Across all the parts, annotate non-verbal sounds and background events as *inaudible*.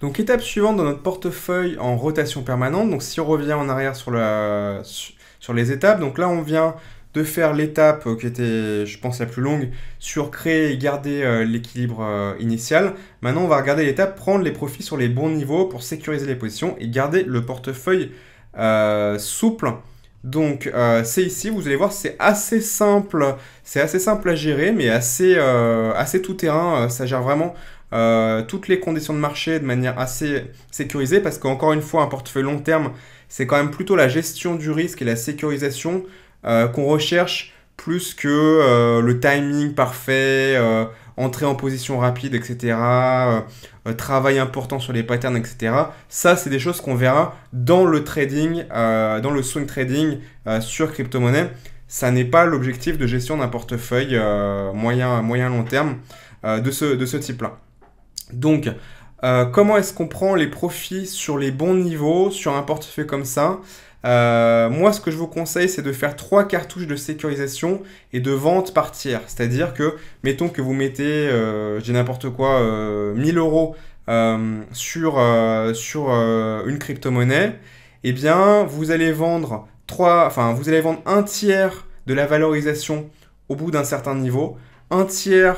Donc étape suivante dans notre portefeuille en rotation permanente. Donc si on revient en arrière sur, la, sur les étapes, donc là on vient de faire l'étape euh, qui était, je pense, la plus longue sur créer et garder euh, l'équilibre euh, initial. Maintenant, on va regarder l'étape prendre les profits sur les bons niveaux pour sécuriser les positions et garder le portefeuille souple. Donc, c'est ici, vous allez voir, c'est assez simple, c'est assez simple à gérer, mais assez, assez tout terrain. ça gère vraiment euh, toutes les conditions de marché de manière assez sécurisée parce qu'encore une fois, un portefeuille long terme, c'est quand même plutôt la gestion du risque et la sécurisation euh, qu'on recherche plus que euh, le timing parfait, entrer en position rapide, etc., travail important sur les patterns, etc. Ça, c'est des choses qu'on verra dans le trading, dans le swing trading sur crypto-monnaie. Ça n'est pas l'objectif de gestion d'un portefeuille moyen, moyen long terme de ce type-là. Donc, euh, comment est-ce qu'on prend les profits sur les bons niveaux, sur un portefeuille comme ça euh, moi, ce que je vous conseille, c'est de faire trois cartouches de sécurisation et de vente par tiers. C'est-à-dire que, mettons que vous mettez, euh, j'ai n'importe quoi, 1000 euh, euros sur, sur une crypto-monnaie, eh bien, vous allez vendre trois, enfin, vous allez vendre un tiers de la valorisation au bout d'un certain niveau, un tiers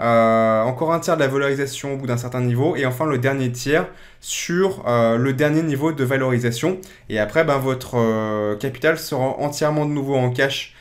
euh, encore un tiers de la valorisation au bout d'un certain niveau, et enfin le dernier tiers sur euh, le dernier niveau de valorisation. Et après, ben, votre euh, capital sera entièrement de nouveau en cash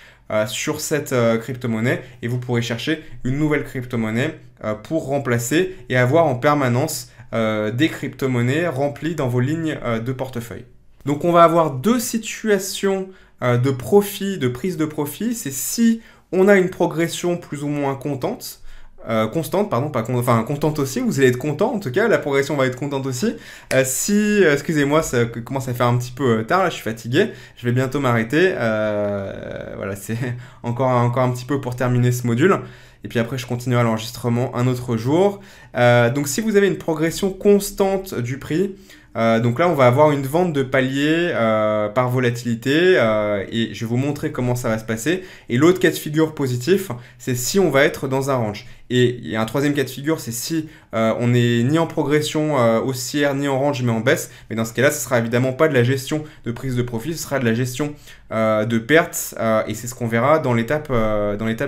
sur cette crypto-monnaie, et vous pourrez chercher une nouvelle crypto-monnaie pour remplacer et avoir en permanence des crypto-monnaies remplies dans vos lignes de portefeuille. Donc on va avoir deux situations de profit, de prise de profit, c'est si on a une progression plus ou moins contente, euh, constante, pardon, pas enfin contente aussi, vous allez être content en tout cas, la progression va être contente aussi. Euh, si, euh, excusez-moi, ça commence à faire un petit peu tard, là, je suis fatigué, je vais bientôt m'arrêter. voilà, c'est *laughs* encore, encore un petit peu pour terminer ce module. Et puis après, je continuerai l'enregistrement un autre jour. donc si vous avez une progression constante du prix, euh, donc là, on va avoir une vente de palier euh, par volatilité euh, et je vais vous montrer comment ça va se passer. Et l'autre cas de figure positif, c'est si on va être dans un range. Et il y a un troisième cas de figure, c'est si on n'est ni en progression haussière, ni en range, mais en baisse. Mais dans ce cas-là, ce sera évidemment pas de la gestion de prise de profit, ce sera de la gestion de pertes et c'est ce qu'on verra dans l'étape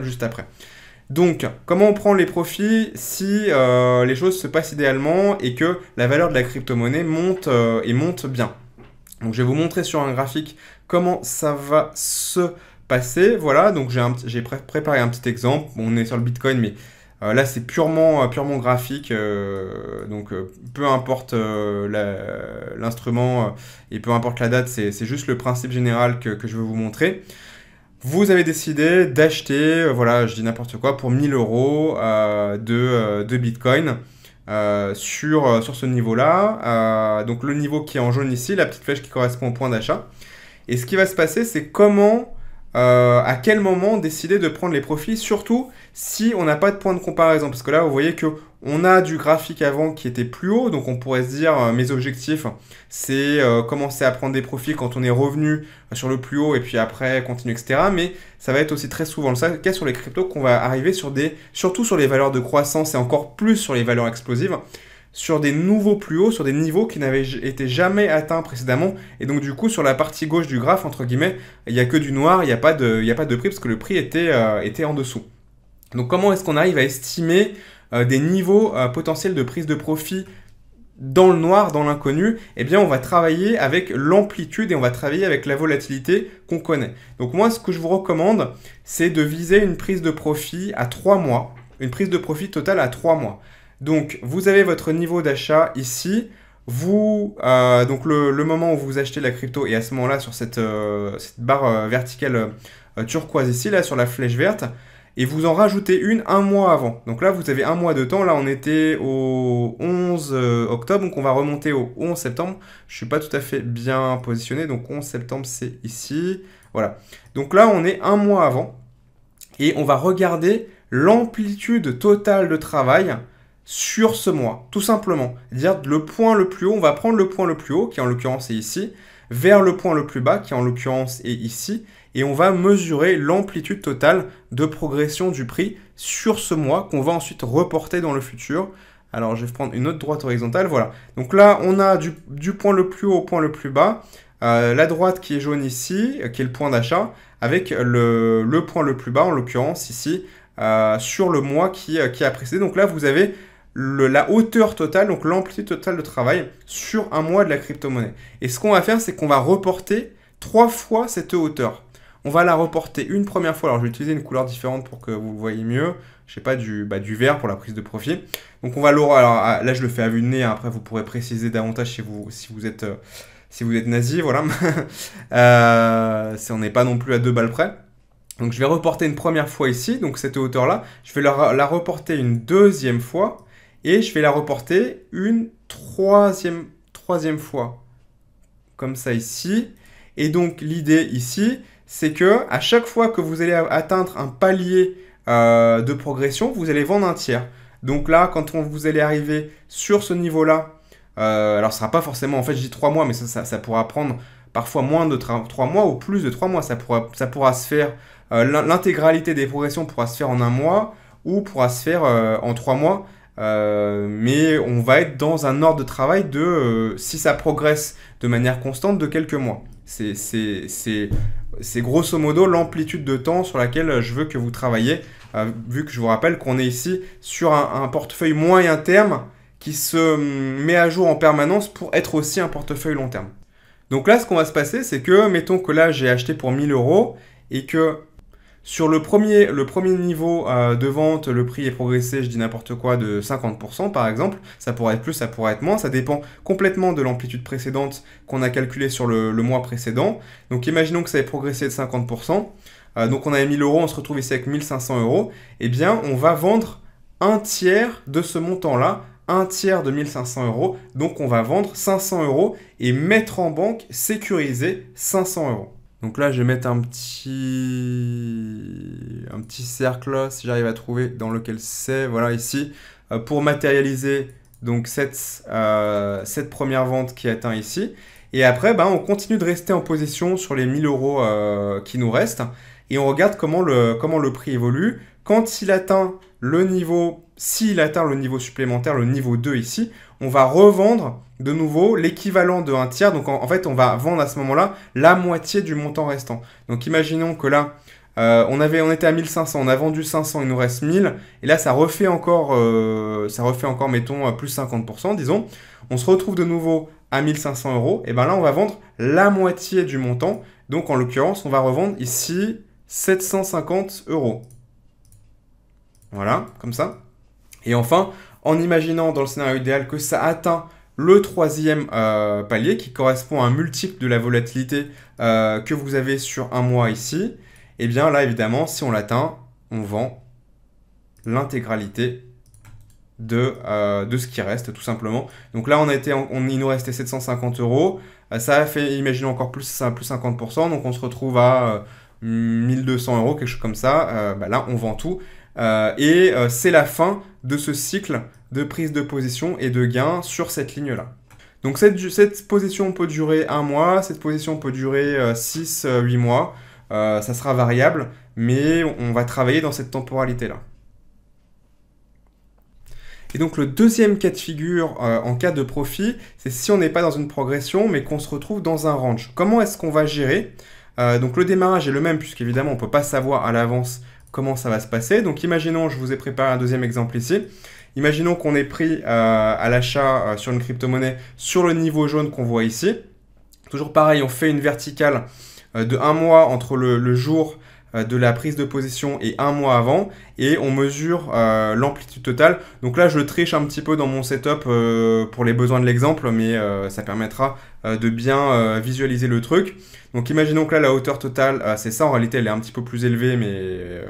juste après. Donc, comment on prend les profits si euh, les choses se passent idéalement et que la valeur de la crypto-monnaie monte euh, et monte bien Donc, je vais vous montrer sur un graphique comment ça va se passer. Voilà, donc j'ai préparé un petit exemple. on est sur le Bitcoin, mais euh, là, c'est purement, purement graphique. donc, peu importe l'instrument et peu importe la date, c'est juste le principe général que je veux vous montrer. Vous avez décidé d'acheter, euh, voilà, je dis n'importe quoi, pour 1000 euros euh, euh, de, Bitcoin. sur, sur, ce niveau-là. donc le niveau qui est en jaune ici, la petite flèche qui correspond au point d'achat. Et ce qui va se passer, c'est comment, à quel moment décider de prendre les profits, surtout si on n'a pas de point de comparaison. Parce que là, vous voyez que on a du graphique avant qui était plus haut, donc on pourrait se dire euh, mes objectifs, c'est euh, commencer à prendre des profits quand on est revenu euh, sur le plus haut et puis après continuer, etc. Mais ça va être aussi très souvent le cas sur les cryptos qu'on va arriver sur des, surtout sur les valeurs de croissance et encore plus sur les valeurs explosives, sur des nouveaux plus hauts, sur des niveaux qui n'avaient été jamais atteints précédemment. Et donc du coup, sur la partie gauche du graphe, entre guillemets, il n'y a que du noir, il n'y a, pas de, y a pas de prix parce que le prix était, était en dessous. Donc comment est-ce qu'on arrive à estimer euh, des niveaux euh, potentiels de prise de profit dans le noir, dans l'inconnu, eh bien on va travailler avec l'amplitude et on va travailler avec la volatilité qu'on connaît. Donc moi ce que je vous recommande, c'est de viser une prise de profit à 3 mois, une prise de profit totale à 3 mois. Donc vous avez votre niveau d'achat ici, vous euh, donc le, moment où vous achetez la crypto et à ce moment-là sur cette, barre verticale turquoise ici là sur la flèche verte, et vous en rajoutez une un mois avant. Donc là, vous avez un mois de temps. Là, on était au 11 euh, octobre, donc on va remonter au 11 septembre. Je suis pas tout à fait bien positionné, donc 11 septembre, c'est ici. Voilà. Donc là, on est un mois avant et on va regarder l'amplitude totale de travail sur ce mois, tout simplement. Dire le point le plus haut, on va prendre le point le plus haut, qui en l'occurrence est ici, vers le point le plus bas, qui en l'occurrence est ici, et on va mesurer l'amplitude totale de progression du prix sur ce mois qu'on va ensuite reporter dans le futur. Alors je vais prendre une autre droite horizontale, voilà. Donc là on a du, point le plus haut au point le plus bas, euh, la droite qui est jaune ici, euh, qui est le point d'achat, avec le, point le plus bas en l'occurrence ici, euh, sur le mois qui, qui a précédé. Donc là vous avez la hauteur totale, donc l'amplitude totale de travail sur un mois de la crypto-monnaie. Et ce qu'on va faire, c'est qu'on va reporter trois fois cette hauteur. On va la reporter une première fois. Alors, je vais utiliser une couleur différente pour que vous voyez mieux. Je sais pas, du, bah, du vert pour la prise de profit. Donc, on va Alors, ah, là, je le fais à vue de nez. Hein. Après, vous pourrez préciser davantage si vous, si vous êtes, euh, si vous êtes nazi. Voilà. *laughs* Euh, si on n'est pas non plus à deux balles près. Donc, je vais reporter une première fois ici. Donc, cette hauteur-là. Je vais la reporter une deuxième fois. Et je vais la reporter une troisième, fois. Comme ça ici. Et donc l'idée ici, c'est que à chaque fois que vous allez atteindre un palier euh, de progression, vous allez vendre un tiers. Donc là, quand vous allez arriver sur ce niveau-là, euh, alors ce sera pas forcément, en fait je dis 3 mois, mais ça, pourra prendre parfois moins de trois mois ou plus de trois mois. Ça pourra, se faire, euh, l'intégralité des progressions pourra se faire en un mois ou pourra se faire en trois mois. Euh, mais on va être dans un ordre de travail de, euh, si ça progresse de manière constante, de quelques mois. C'est grosso modo l'amplitude de temps sur laquelle je veux que vous travaillez, euh, vu que je vous rappelle qu'on est ici sur un, portefeuille moyen terme qui se hum, met à jour en permanence pour être aussi un portefeuille long terme. Donc là, ce qu'on va se passer, c'est que, mettons que là, j'ai acheté pour 1000 euros et que sur le premier, le premier niveau euh, de vente, le prix est progressé, je dis n'importe quoi, de 50% par exemple. Ça pourrait être plus, ça pourrait être moins. Ça dépend complètement de l'amplitude précédente qu'on a calculé sur le, mois précédent. Donc imaginons que ça ait progressé de 50%. Euh, donc on avait 1000 euros, on se retrouve ici avec 1500 euros. Eh bien, on va vendre un tiers de ce montant-là, un tiers de 1500 euros. Donc on va vendre 500 euros et mettre en banque sécuriser 500 euros. Donc là, je vais mettre un petit, un petit cercle, si j'arrive à trouver dans lequel c'est. Voilà, ici, euh, pour matérialiser donc cette, euh, première vente qui atteint ici. Et après, ben, on continue de rester en position sur les 1000 euros euh, qui nous restent. Et on regarde comment le, comment le prix évolue. Quand il atteint le niveau, s'il atteint le niveau supplémentaire, le niveau 2 ici, on va revendre de nouveau l'équivalent de un tiers. Donc en, fait, on va vendre à ce moment-là la moitié du montant restant. Donc imaginons que là, euh, on, avait, on était à 1500, on a vendu 500, il nous reste 1000. Et là, ça refait encore, euh, ça refait encore mettons, euh, plus 50%, disons. On se retrouve de nouveau à 1500 euros. Et bien là, on va vendre la moitié du montant. Donc en l'occurrence, on va revendre ici 750 euros. Voilà, comme ça. Et enfin, en imaginant dans le scénario idéal que ça atteint le troisième euh, palier qui correspond à un multiple de la volatilité euh, que vous avez sur un mois ici, et eh bien là évidemment si on l'atteint, on vend l'intégralité de, euh, ce qui reste tout simplement. Donc là on a on, il nous restait 750 euros, ça a fait, imaginons encore plus, 50%, donc on se retrouve à 1200 euros, quelque chose comme ça, bah là on vend tout. Euh, et euh, c'est la fin de ce cycle de prise de position et de gain sur cette ligne-là. Donc cette, position peut durer un mois, cette position peut durer 6-8 euh, mois, ça sera variable, mais on va travailler dans cette temporalité-là. Et donc le deuxième cas de figure en cas de profit, c'est si on n'est pas dans une progression, mais qu'on se retrouve dans un range. Comment est-ce qu'on va gérer Donc le démarrage est le même, puisqu'évidemment on ne peut pas savoir à l'avance comment ça va se passer. Donc imaginons, je vous ai préparé un deuxième exemple ici. Imaginons qu'on est pris euh, à l'achat euh, sur une crypto-monnaie sur le niveau jaune qu'on voit ici. Toujours pareil, on fait une verticale euh, de un mois entre le, le jour euh, de la prise de position et un mois avant et on mesure euh, l'amplitude totale. Donc là je triche un petit peu dans mon setup euh, pour les besoins de l'exemple mais ça permettra de bien visualiser le truc. Donc imaginons que là la hauteur totale c'est ça en réalité elle est un petit peu plus élevée mais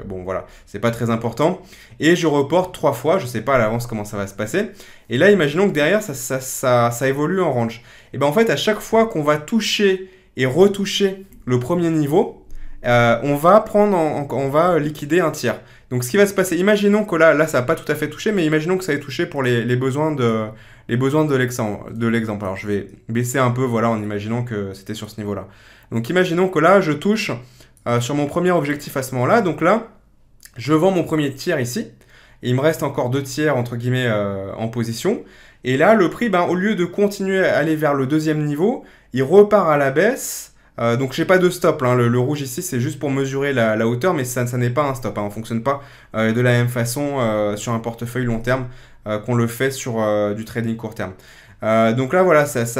bon voilà c'est pas très important et je reporte trois fois je sais pas à l'avance comment ça va se passer et là imaginons que derrière ça, ça, ça, ça évolue en range. Et ben en fait à chaque fois qu'on va toucher et retoucher le premier niveau euh, on va prendre, on va euh, liquider un tiers. Donc ce qui va se passer, imaginons que là, là ça n'a pas tout à fait touché, mais imaginons que ça ait touché pour les, les besoins de les besoins de l'exemple. Alors je vais baisser un peu, voilà, en imaginant que c'était sur ce niveau-là. Donc imaginons que là, je touche euh, sur mon premier objectif à ce moment-là. Donc là, je vends mon premier tiers ici. Et il me reste encore deux tiers, entre guillemets, en position. Et là, le prix, ben, au lieu de continuer à aller vers le deuxième niveau, il repart à la baisse. Euh, donc j'ai pas de stop, hein. le, rouge ici c'est juste pour mesurer la, hauteur, mais ça, n'est pas un stop, hein. on ne fonctionne pas euh, de la même façon euh, sur un portefeuille long terme euh, qu'on le fait sur du trading court terme. donc là voilà, ça,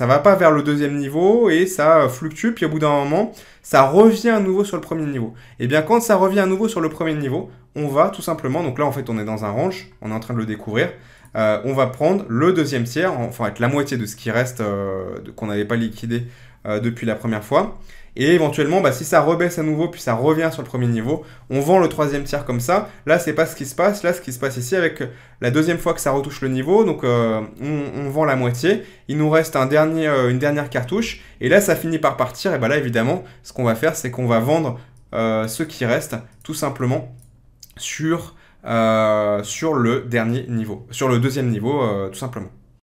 va pas vers le deuxième niveau et ça fluctue, puis au bout d'un moment, ça revient à nouveau sur le premier niveau. Et eh bien quand ça revient à nouveau sur le premier niveau, on va tout simplement, donc là en fait on est dans un range, on est en train de le découvrir, on va prendre le deuxième tiers, enfin avec la moitié de ce qui reste qu'on n'avait pas liquidé euh, depuis la première fois. Et éventuellement, bah, si ça rebaisse à nouveau, puis ça revient sur le premier niveau, on vend le troisième tiers comme ça. Là, c'est pas ce qui se passe. Là, ce qui se passe ici, avec euh, la deuxième fois que ça retouche le niveau, donc euh, on, vend la moitié. Il nous reste une dernière cartouche. Et là, ça finit par partir. Et bah là, évidemment, ce qu'on va faire, c'est qu'on va vendre ce qui reste, tout simplement, sur, sur le dernier niveau, sur le deuxième niveau, tout simplement.